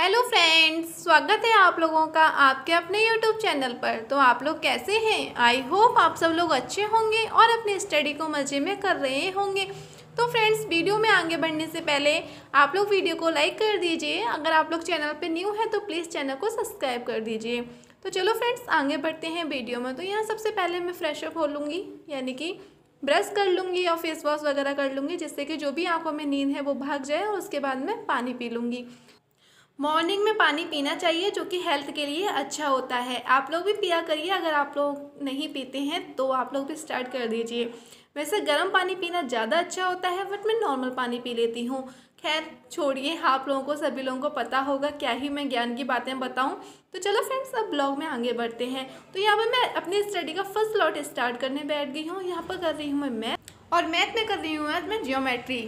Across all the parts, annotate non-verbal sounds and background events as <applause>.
hello friends स्वागत है आप लोगों का आपके अपने यूट्यूब चैनल पर तो आप लोग कैसे हैं आई होप आप सब लोग अच्छे होंगे और अपने स्टडी को मज़े में कर रहे होंगे तो फ्रेंड्स वीडियो में आगे बढ़ने से पहले आप लोग वीडियो को लाइक कर दीजिए अगर आप लोग चैनल पर न्यू हैं तो प्लीज़ चैनल को सब्सक्राइब कर दीजिए तो चलो फ्रेंड्स आगे बढ़ते हैं वीडियो में तो यहाँ सबसे पहले मैं फ्रेशअप हो लूँगी यानी कि ब्रश कर लूँगी या फेस वॉश वगैरह कर लूँगी जिससे कि जो भी आँखों में नींद है वो भाग जाए और उसके बाद मैं पानी पी लूँगी मॉर्निंग में पानी पीना चाहिए जो कि हेल्थ के लिए अच्छा होता है आप लोग भी पिया करिए अगर आप लोग नहीं पीते हैं तो आप लोग भी स्टार्ट कर दीजिए वैसे गर्म पानी पीना ज़्यादा अच्छा होता है बट मैं नॉर्मल पानी पी लेती हूँ खैर छोड़िए आप लोगों को सभी लोगों को पता होगा क्या ही मैं ज्ञान की बातें बताऊं तो चलो फ्रेंड्स अब ब्लॉग में आगे बढ़ते हैं तो यहाँ पर मैं अपनी स्टडी का फर्स्ट लॉट स्टार्ट करने बैठ गई हूँ यहाँ पर कर रही हूँ मैं मैथ और मैथ में कर रही हूँ आज मैं जियोमेट्री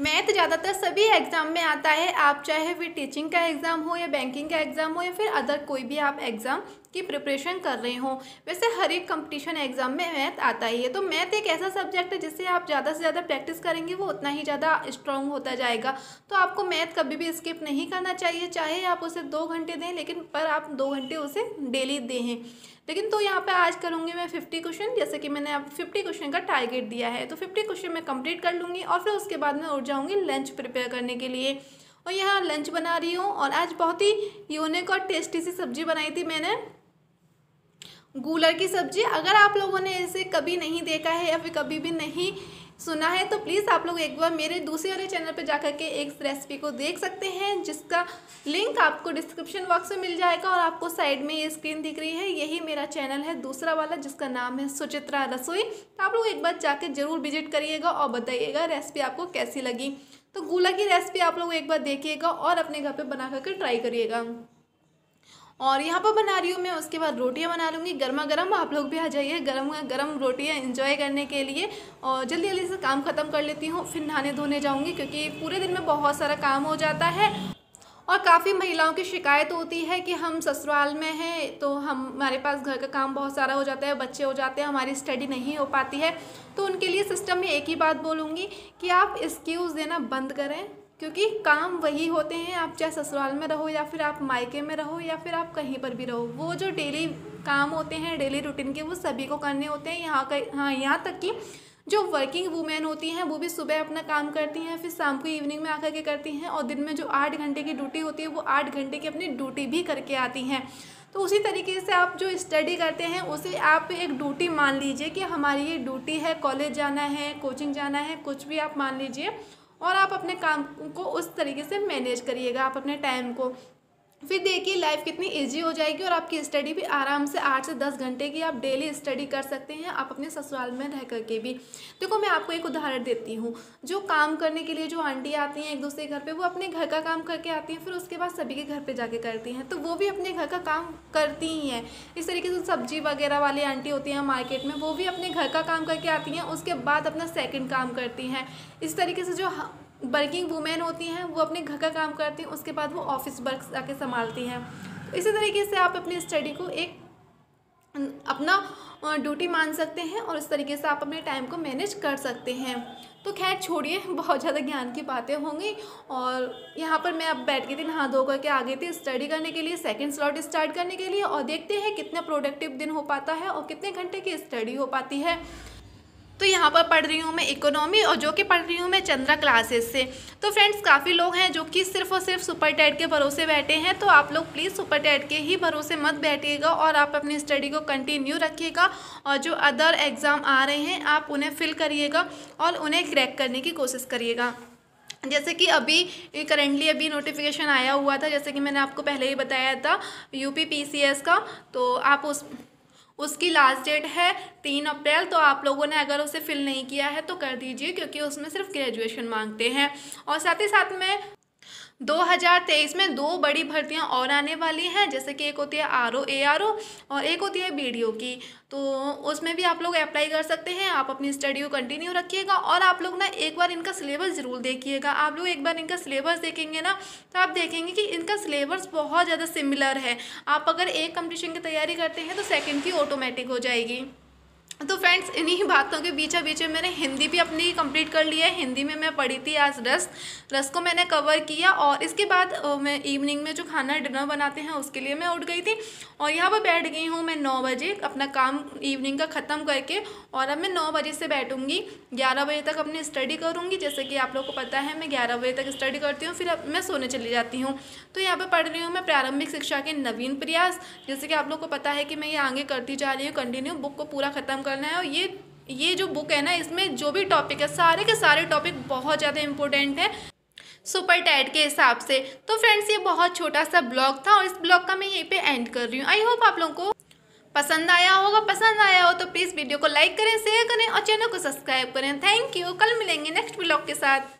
मैथ ज़्यादातर सभी एग्ज़ाम में आता है आप चाहे फिर टीचिंग का एग्ज़ाम हो या बैंकिंग का एग्ज़ाम हो या फिर अदर कोई भी आप एग्ज़ाम की प्रिपरेशन कर रहे हो वैसे हर एक कंपटीशन एग्ज़ाम में मैथ आता ही है तो मैथ एक ऐसा सब्जेक्ट है जिससे आप ज़्यादा से ज़्यादा प्रैक्टिस करेंगे वो उतना ही ज़्यादा स्ट्रॉन्ग होता जाएगा तो आपको मैथ कभी भी स्किप नहीं करना चाहिए चाहे आप उसे दो घंटे दें लेकिन पर आप दो घंटे उसे डेली दें लेकिन तो यहाँ पे आज करूँगी मैं फिफ्टी क्वेश्चन जैसे कि मैंने अब फिफ्टी क्वेश्चन का टारगेट दिया है तो फिफ्टी क्वेश्चन मैं कंप्लीट कर लूँगी और फिर उसके बाद मैं उठ जाऊँगी लंच प्रिपेयर करने के लिए और यहाँ लंच बना रही हूँ और आज बहुत ही यूनिक और टेस्टी सी सब्जी बनाई थी मैंने गूलर की सब्जी अगर आप लोगों ने इसे कभी नहीं देखा है या फिर कभी भी नहीं सुना है तो प्लीज़ आप लोग एक बार मेरे दूसरे वाले चैनल पर जाकर के एक रेसिपी को देख सकते हैं जिसका लिंक आपको डिस्क्रिप्शन बॉक्स में मिल जाएगा और आपको साइड में ये स्क्रीन दिख रही है यही मेरा चैनल है दूसरा वाला जिसका नाम है सुचित्रा रसोई तो आप लोग एक बार जाके ज़रूर विजिट करिएगा और बताइएगा रेसिपी आपको कैसी लगी तो गुला की रेसिपी आप लोग एक बार देखिएगा और अपने घर पर बना करके ट्राई करिएगा और यहाँ पर बना रही हूँ मैं उसके बाद रोटियाँ बना लूँगी गर्मा गर्म आप लोग भी आ जाइए गर्म गर्म रोटियाँ इन्जॉय करने के लिए और जल्दी जल्दी से काम ख़त्म कर लेती हूँ फिर नहाने धोने जाऊँगी क्योंकि पूरे दिन में बहुत सारा काम हो जाता है और काफ़ी महिलाओं की शिकायत होती है कि हम ससुराल में हैं तो हम हमारे पास घर का काम बहुत सारा हो जाता है बच्चे हो जाते हैं हमारी स्टडी नहीं हो पाती है तो उनके लिए सिस्टम में एक ही बात बोलूँगी कि आप एक्सक्यूज़ देना बंद करें क्योंकि काम वही होते हैं आप चाहे ससुराल में रहो या फिर आप मायके में रहो या फिर आप कहीं पर भी रहो वो जो डेली काम होते हैं डेली रूटीन के वो सभी को करने होते हैं यहाँ का हाँ यहाँ तक कि जो वर्किंग वूमेन होती हैं वो भी सुबह अपना काम करती हैं फिर शाम को इवनिंग में आकर के करती हैं और दिन में जो आठ घंटे की ड्यूटी होती है वो आठ घंटे की अपनी ड्यूटी भी करके आती हैं तो उसी तरीके से आप जो स्टडी करते हैं उसे आप एक ड्यूटी मान लीजिए कि हमारी ये ड्यूटी है कॉलेज जाना है कोचिंग जाना है कुछ भी आप मान लीजिए और आप अपने काम को उस तरीके से मैनेज करिएगा आप अपने टाइम को फिर देखिए लाइफ कितनी इजी हो जाएगी और आपकी स्टडी भी आराम से आठ से दस घंटे की आप डेली स्टडी कर सकते हैं आप अपने ससुराल में रह करके भी देखो मैं आपको एक उदाहरण देती हूँ जो काम करने के लिए जो आंटी आती हैं एक दूसरे के घर पे वो अपने घर का काम करके आती हैं फिर उसके बाद सभी के घर पर जाके करती हैं तो वो भी अपने घर का काम करती ही हैं इस तरीके से सब्जी वगैरह वाली आंटी होती हैं मार्केट में वो भी अपने घर का काम करके आती हैं उसके बाद अपना सेकेंड काम करती हैं इस तरीके से जो वर्किंग वुमेन होती हैं वो अपने घर का काम करती हैं उसके बाद वो ऑफिस वर्क जाके संभालती हैं तो इसी तरीके से आप अपनी स्टडी को एक अपना ड्यूटी मान सकते हैं और इस तरीके से आप अपने टाइम को मैनेज कर सकते हैं तो खैर छोड़िए <laughs> बहुत ज़्यादा ज्ञान की बातें होंगी और यहाँ पर मैं अब बैठ गई थी नहा धो करके आ गई थी स्टडी करने के लिए सेकंड स्लॉट स्टार्ट करने के लिए और देखते हैं कितना प्रोडक्टिव दिन हो पाता है और कितने घंटे की स्टडी हो पाती है तो यहाँ पर पढ़ रही हूँ मैं इकोनॉमी और जो कि पढ़ रही हूँ मैं चंद्रा क्लासेस से तो फ्रेंड्स काफ़ी लोग हैं जो कि सिर्फ और सिर्फ सुपर टैट के भरोसे बैठे हैं तो आप लोग प्लीज़ सुपर टैट के ही भरोसे मत बैठिएगा और आप अपनी स्टडी को कंटिन्यू रखिएगा और जो अदर एग्ज़ाम आ रहे हैं आप उन्हें फिल करिएगा और उन्हें क्रैक करने की कोशिश करिएगा जैसे कि अभी करेंटली अभी नोटिफिकेशन आया हुआ था जैसे कि मैंने आपको पहले ही बताया था यूपी पीसीएस का तो आप उस उसकी लास्ट डेट है तीन अप्रैल तो आप लोगों ने अगर उसे फिल नहीं किया है तो कर दीजिए क्योंकि उसमें सिर्फ ग्रेजुएशन मांगते हैं और साथ ही साथ में 2023 में दो बड़ी भर्तियां और आने वाली हैं जैसे कि एक होती है R O A R O और एक होती है बी डी ओ की तो उसमें भी आप लोग अप्लाई कर सकते हैं आप अपनी स्टडी को कंटिन्यू रखिएगा और आप लोग ना एक बार इनका सिलेबस ज़रूर देखिएगा आप लोग एक बार इनका सिलेबस देखेंगे ना तो आप देखेंगे कि इनका सिलेबस बहुत ज़्यादा सिमिलर है आप अगर एक कंपटिशन की तैयारी करते हैं तो सेकेंड की ऑटोमेटिक हो जाएगी तो फ्रेंड्स इन्हीं बातों के बीच बीच में मैंने हिंदी भी अपनी कंप्लीट कर ली है हिंदी में मैं पढ़ी थी आज रस रस को मैंने कवर किया और इसके बाद मैं इवनिंग में जो खाना डिनर बनाते हैं उसके लिए मैं उठ गई थी और यहाँ पर बैठ गई हूँ मैं नौ बजे अपना काम इवनिंग का ख़त्म करके और अब मैं नौ बजे से बैठूँगी ग्यारह बजे तक अपनी स्टडी करूँगी जैसे कि आप लोग को पता है मैं ग्यारह बजे तक स्टडी करती हूँ फिर मैं सोने चली जाती हूँ तो यहाँ पर पढ़ रही हूँ मैं प्रारंभिक शिक्षा के नवीन प्रयास जैसे कि आप लोग को पता है कि मैं ये आगे करती जा रही हूँ कंटिन्यू बुक को पूरा ख़त्म करना है और ये ये जो बुक है ना इसमें जो भी टॉपिक है सारे के सारे टॉपिक बहुत ज़्यादा इंपॉर्टेंट है सुपर टैड के हिसाब से तो फ्रेंड्स ये बहुत छोटा सा ब्लॉग था और इस ब्लॉग का मैं यहीं पे एंड कर रही हूँ आई होप आप लोगों को पसंद आया होगा पसंद आया हो तो प्लीज़ वीडियो को लाइक करें शेयर करें और चैनल को सब्सक्राइब करें थैंक यू कल मिलेंगे नेक्स्ट ब्लॉग के साथ